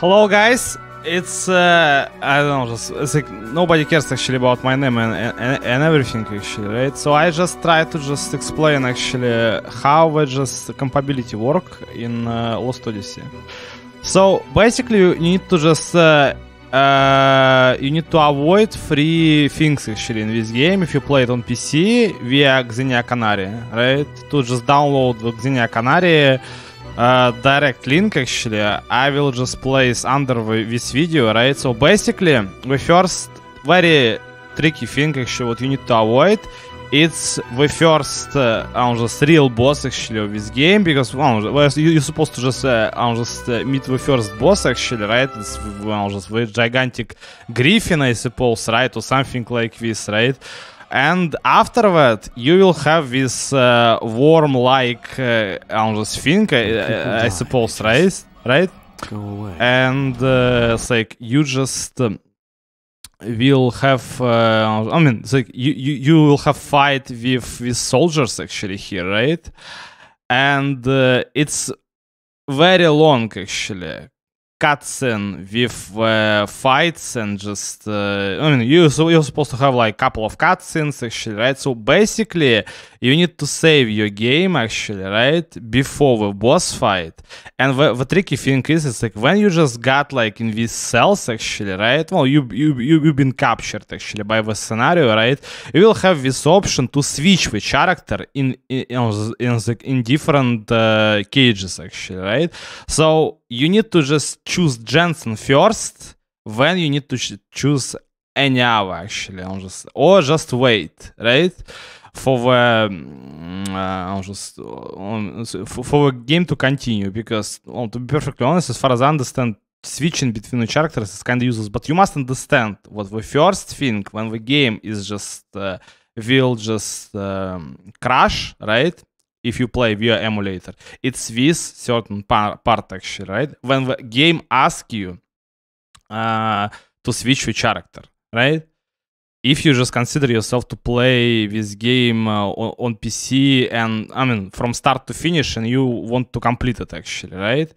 Hello, guys. It's uh, I don't know, just it's like nobody cares actually about my name and, and, and everything actually, right? So I just try to just explain actually how I just compatibility work in uh, Lost Odyssey. So basically, you need to just uh, uh, you need to avoid free things actually in this game if you play it on PC via Xenia Canary, right? To just download Xenia Canary uh, direct link actually. I will just place under this video, right? So basically, the first very tricky thing actually what you need to avoid it's the first uh, I'm just real boss actually of this game because well, you're supposed to just uh, I'm just uh, meet the first boss actually right it's well, just the gigantic griffin I suppose right or something like this right and after that you will have this uh, worm like uh, on thing I, I, suppose right right Go away. and uh, it's like you just um, will have uh, i mean like you, you you will have fight with with soldiers actually here right and uh, it's very long actually cutscene with uh, fights and just uh, I mean you so you're supposed to have like a couple of cutscenes actually right so basically you need to save your game actually right before the boss fight and the, the tricky thing is it's like when you just got like in these cells actually right well you you, you you've been captured actually by the scenario right you will have this option to switch the character in in in, in, in different uh, cages actually right so you need to just choose Jensen first, when you need to choose any other, actually, just or just wait, right? For the mm, uh, just uh, for, for the game to continue because well, to be perfectly honest, as far as I understand, switching between the characters is kind of useless. But you must understand what the first thing when the game is just uh, will just um, crash, right? if you play via emulator. It's this certain par part actually, right? When the game asks you uh, to switch your character, right? If you just consider yourself to play this game uh, on PC and I mean from start to finish, and you want to complete it actually, right?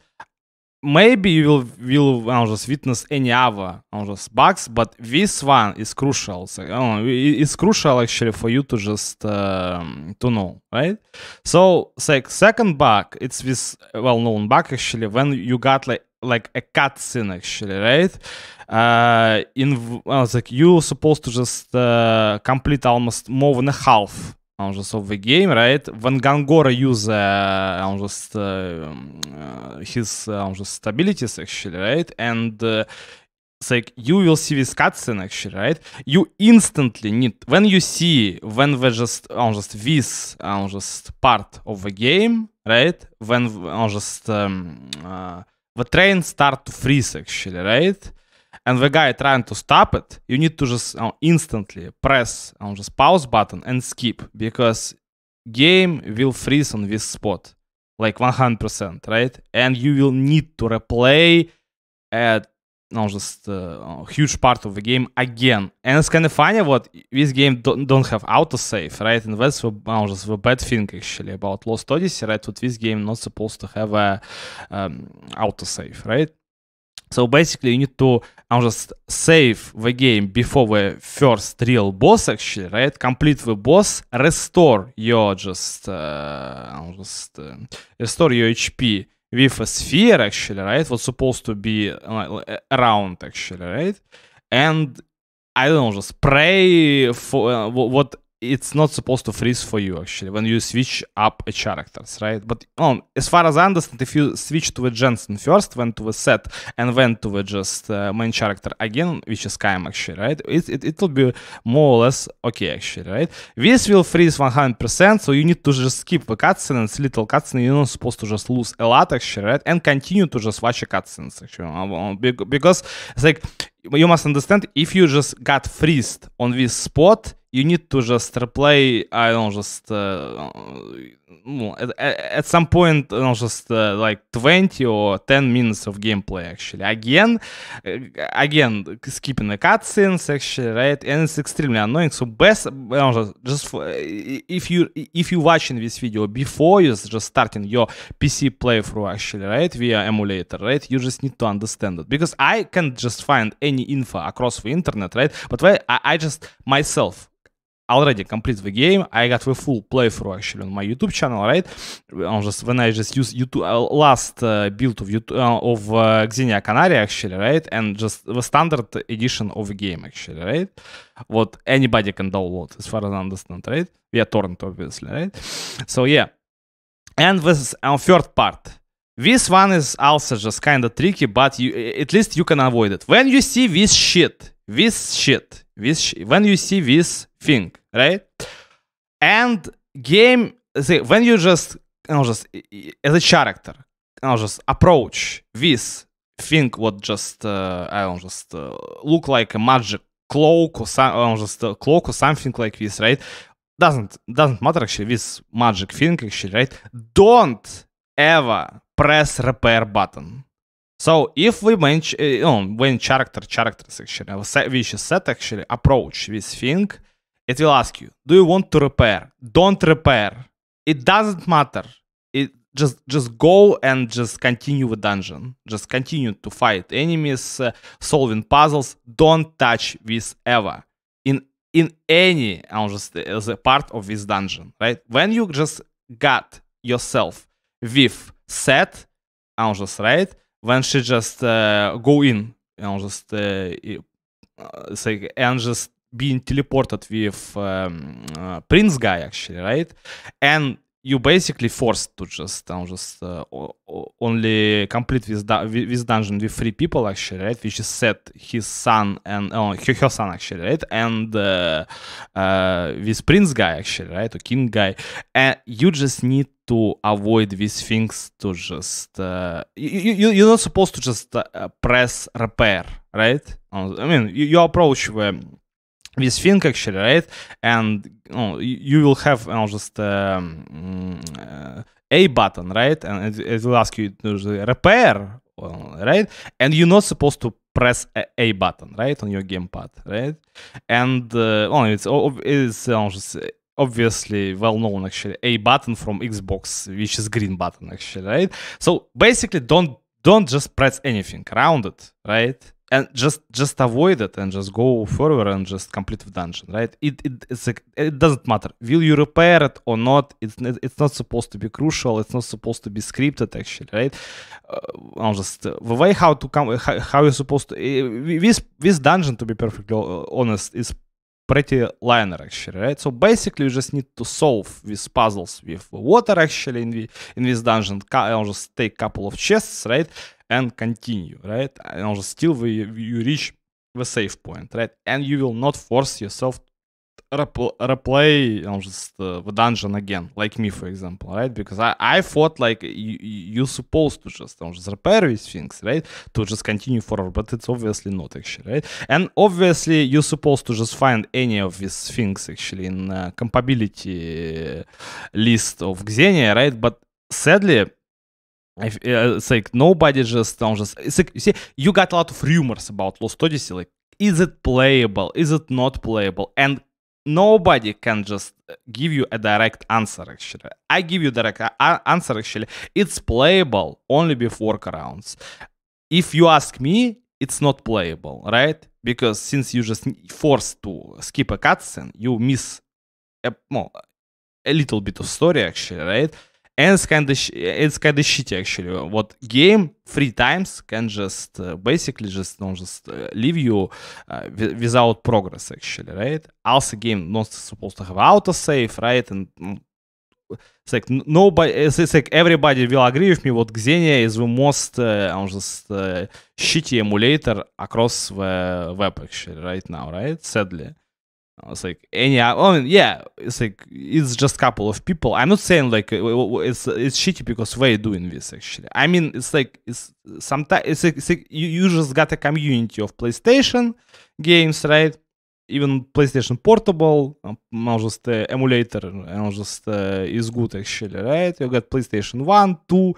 maybe you will will just witness any other on just bugs, but this one is crucial. So, it's crucial actually for you to just uh, to know, right? So, like second bug, it's this well-known bug actually when you got like like a cutscene actually, right? Uh, in well, like you supposed to just uh, complete almost more than a half он же of the game, right? When Gangora use uh, он just uh, his uh, just stabilities actually, right? And uh, it's like you will see this cutscene actually, right? You instantly need when you see when we just on just this on just part of the game, right? When on just um, uh, the train start to freeze actually, right? and the guy trying to stop it, you need to just uh, instantly press on uh, just pause button and skip because game will freeze on this spot like 100%, right? And you will need to replay at no, uh, just uh, a uh, huge part of the game again. And it's kind of funny what this game don't, don't have autosave, right? And that's the, uh, just the bad thing actually about Lost Odyssey, right? With this game not supposed to have a um, autosave, right? So basically, you need to I'm just save the game before the first real boss, actually, right? Complete the boss, restore your just, uh, just uh, restore your HP with a sphere, actually, right? It was supposed to be around, actually, right? And I don't know, just pray for uh, what it's not supposed to freeze for you actually when you switch up a characters, right? But um, as far as I understand, if you switch to a Jensen first, then to a set, and then to a just uh, main character again, which is Kaim actually, right? It, it it will be more or less okay actually, right? This will freeze 100%, so you need to just skip the cutscenes, and little cutscenes. You're not supposed to just lose a lot actually, right? And continue to just watch a cutscene actually, uh, uh, because it's like you must understand if you just got freezed on this spot you need to just reply, I don't just uh, at, at some point, you know, just uh, like 20 or 10 minutes of gameplay, actually. Again, э, again, skipping the cutscenes, actually, right? And it's extremely annoying. So best, you know, just, just for, э, if you if you watching this video before you just starting your PC playthrough, actually, right, via emulator, right? You just need to understand it because I can not just find any info across the internet, right? But I, I just myself already complete the game. I got the full playthrough actually on my YouTube channel, right? I just when I just used YouTube uh, last uh, build of YouTube, uh, of uh, Xenia Canary actually, right? And just the standard edition of the game actually, right? What anybody can download, as far as I understand, right? Via torrent, obviously, right? So yeah, and this uh, third part. This one is also just kind of tricky, but you, at least you can avoid it. When you see this shit this shit, this sh when you see this thing, right? And game, see, when you just, you know, just as a character, you know, just approach this thing, what just uh, I don't just uh, look like a magic cloak or some, just a cloak or something like this, right? Doesn't doesn't matter actually. This magic thing actually, right? Don't ever press repair button so if we mention, eh, you know, when character characters actually, eh, we is set actually approach this thing, it will ask you, do you want to repair? Don't repair. It doesn't matter. It just just go and just continue with dungeon. Just continue to fight enemies, uh, solving puzzles. Don't touch this ever in in any just as a part of this dungeon, right? When you just got yourself with set, just right when she just uh, go in and just uh, it's uh, like and just being teleported with um, uh, Prince guy actually, right? And you basically forced to just um, just uh, only complete with, with dungeon with three people actually right which is set his son and oh, her, her son actually right and uh, uh, with prince guy actually right or king guy and you just need to avoid these things to just uh, you, you you're not supposed to just press repair right i mean you, you approach where with Fink actually, right? And you will have I'll just um, uh, a button, right? And it, it will ask you to repair, right? And you're not supposed to press a, a button, right, on your gamepad, right? And uh, oh, it's it's just obviously well known actually a button from Xbox, which is green button actually, right? So basically, don't don't just press anything, around it, right? and just just avoid it and just go further and just complete the dungeon right it it it's like, it doesn't matter will you repair it or not it's it's not supposed to be crucial it's not supposed to be scripted actually right uh, just uh, the way how to come how, how you're supposed to uh, this this dungeon to be perfectly honest is pretty linear actually right so basically you just need to solve these puzzles with water actually in the in this dungeon I'll just take a couple of chests right and continue, right? And also still we, you reach the save point, right? And you will not force yourself repl- replay you just uh, the dungeon again, like me, for example, right? Because I, I thought like you, are supposed to just, you just repair these things, right? To just continue forward, but it's obviously not actually, right? And obviously you're supposed to just find any of these things actually in uh, compatibility uh, list of Xenia, right? But sadly, I, it's like nobody just don't just it's like you see you got a lot of rumors about Lost Odyssey like is it playable is it not playable and nobody can just uh, give you a direct answer actually I give you direct uh, answer actually it's playable only with workarounds if you ask me it's not playable right because since you just forced to skip a cutscene you miss a, well, a little bit of story actually right And it's kind of it's kind of shitty actually. Вот game three times can just uh, basically just no just uh, leave you uh, without progress actually, right? Also, game not supposed to have autosave, right? And it's like nobody, it's, it's like everybody will agree with me. What Xenia is the most uh, just uh, shitty emulator across the web actually right now, right? Sadly. I was like, and yeah, oh I mean, yeah, it's like it's just couple of people. I'm not saying like uh, it's it's shitty because we're doing this actually. I mean, it's like it's sometimes it's like, it's like you, you just got a community of PlayStation games, right? Even PlayStation Portable, now um, just э, emulator. emulator, now just uh, is good actually, right? You got PlayStation One, Two,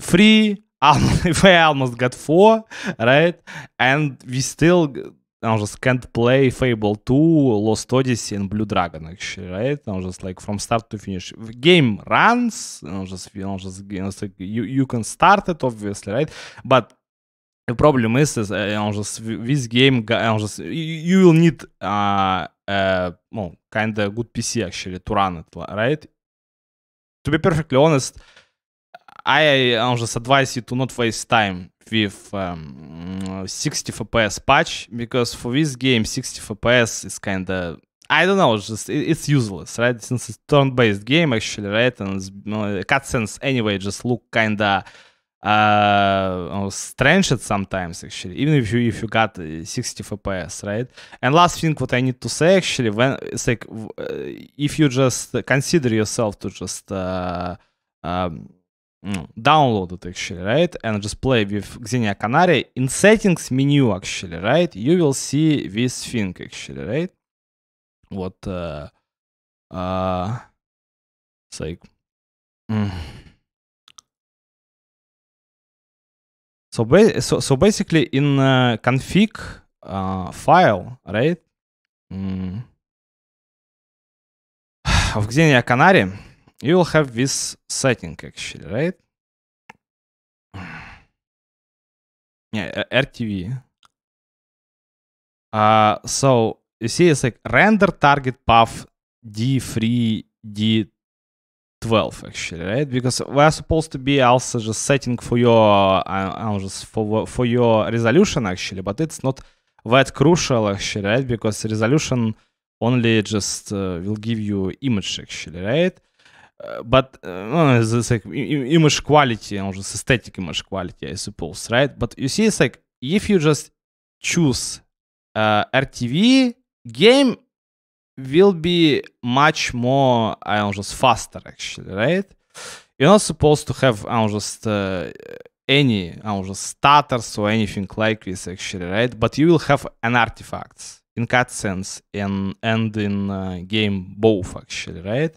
Three. If I almost got four, right? And we still там just can't play Fable 2, Lost Odyssey and Blue Dragon, actually, right? I'm just like from start to finish. Game runs, i just, i just, you, know, like you, you can start it, obviously, right? But the problem is, is uh, just, this game, i just, you, will need uh, uh, э, well, kind of good PC actually to run it, right? To be perfectly honest, I, I just advise you to not waste time with um, 60 FPS patch because for this game 60 FPS is kind of I don't know, just it's useless, right? Since it's turn-based game actually, right? And it's, you know, cutscenes anyway just look kind of uh, strange at sometimes actually, even if you if you got uh, 60 FPS, right? And last thing what I need to say actually, when it's like uh, if you just consider yourself to just uh, um, Download downloaded actually, right? And just play with Xenia Canary in settings menu actually, right? You will see this thing actually, right? Вот. Uh, uh, it's like... Mm. So, so, so basically in uh, config uh, file, right? Mm. В Xenia Canary you will have this setting actually, right? Yeah, RTV. Uh, so you see, it's like render target path D3, D12 actually, right? Because we're supposed to be also just setting for your, uh, uh just for, for your resolution actually, but it's not that crucial actually, right? Because resolution only just uh, will give you image actually, right? Э, but uh, it's like image quality and just aesthetic image quality, I suppose, right? But you see, it's like if you just choose uh, э, RTV, game will be much more, I don't know, just faster actually, right? You're not supposed to have, I don't know, just uh, any, I don't know, just starters or anything like this actually, right? But you will have an artifacts in cutscenes and and in uh, game both actually, right?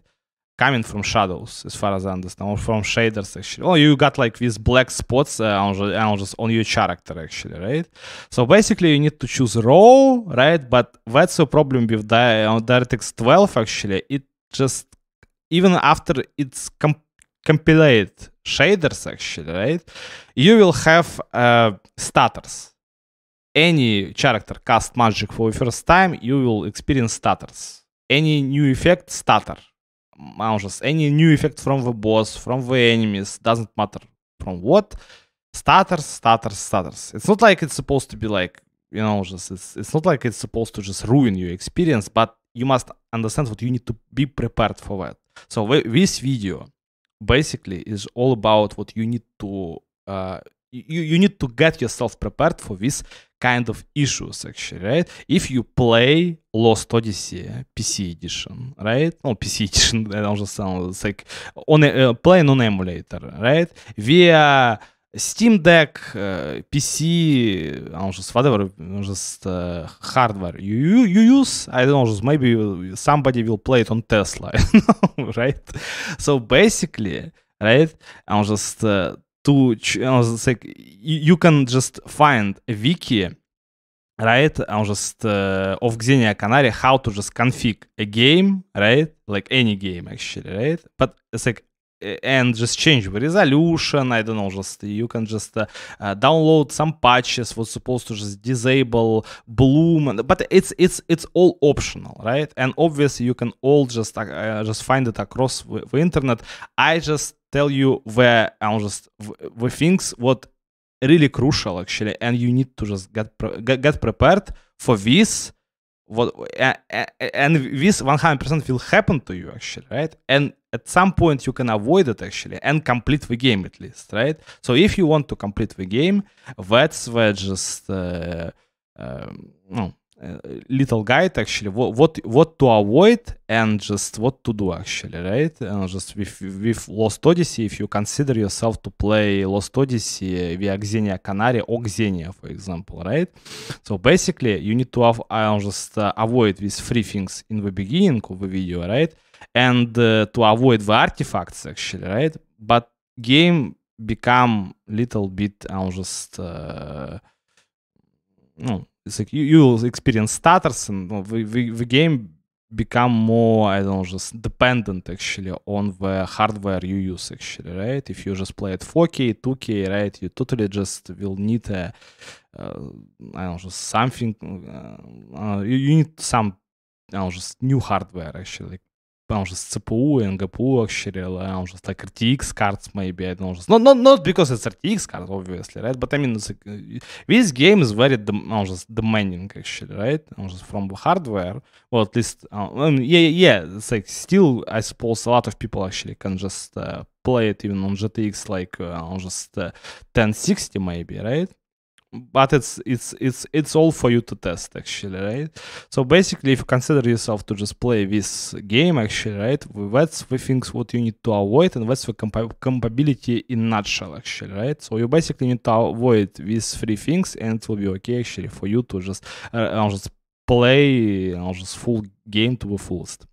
coming from shadows, as far as I understand, or from shaders actually. Oh, you got like these black spots uh, on, on, on your character actually, right? So basically, you need to choose role, right? But that's the problem with Di- on uh, DirectX 12 actually. It just even after it's com- compiled shaders actually, right? You will have uh, starters. Any character cast magic for the first time, you will experience starters. Any new effect, starter mouses, any new effect from the boss, from the enemies, doesn't matter from what. Starters, starters, starters. It's not like it's supposed to be like, you know, just it's, it's not like it's supposed to just ruin your experience, but you must understand what you need to be prepared for that. So this video basically is all about what you need to uh, you, you need to get yourself prepared for this kind of issues actually right if you play lost odyssey pc edition right Well, pc edition that also sounds like on a, э, uh, playing on emulator right via steam deck uh, pc i don't just whatever just uh, э, hardware you, you you use i don't know just maybe somebody will play it on tesla right so basically right i'm just uh, to you know, it's like you can just find a wiki right on just uh, of Xenia Canary how to just config a game right like any game actually right but it's э, like and just change resolution. I don't know, just you can just uh, download some patches. Was supposed to just disable bloom, but it's it's it's all optional, right? And obviously you can all just uh, just find it across the internet. I just tell you where I'm just the things what really crucial actually, and you need to just get pre get, get prepared for this what and this 100% will happen to you actually right and at some point you can avoid it actually and complete the game at least, right? So if you want to complete the game, that's the just uh, um, no, uh, little guide actually what, what what to avoid and just what to do actually, right? And just with with Lost Odyssey, if you consider yourself to play Lost Odyssey uh, via Xenia Canary or Xenia, for example, right? So basically, you need to have, uh, just uh, avoid these three things in the beginning of the video, right? and uh, to avoid the artifacts actually, right? But game become little bit, I'm just, uh, no, it's like you, you experience stutters and the, the, the game become more, I don't know, just dependent actually on the hardware you use actually, right? If you just play at 4K, 2K, right, you totally just will need a, uh, I don't just something, uh, uh, you, you, need some, I don't just new hardware actually, like just CPU and GPU actually just like RTX cards maybe I don't just not not not because it's RTX cards, obviously right but I mean it's like, uh, this game is very um just demanding actually right um just from the hardware well at least uh, yeah yeah it's like still I suppose a lot of people actually can just uh, play it even on GTX like uh, on just uh, 1060 maybe right but it's it's it's it's all for you to test actually right so basically if you consider yourself to just play this game actually right that's the things what you need to avoid and that's the compatibility in nutshell actually right so you basically need to avoid these three things and it will be okay actually for you to just uh, uh just play uh, just full game to the fullest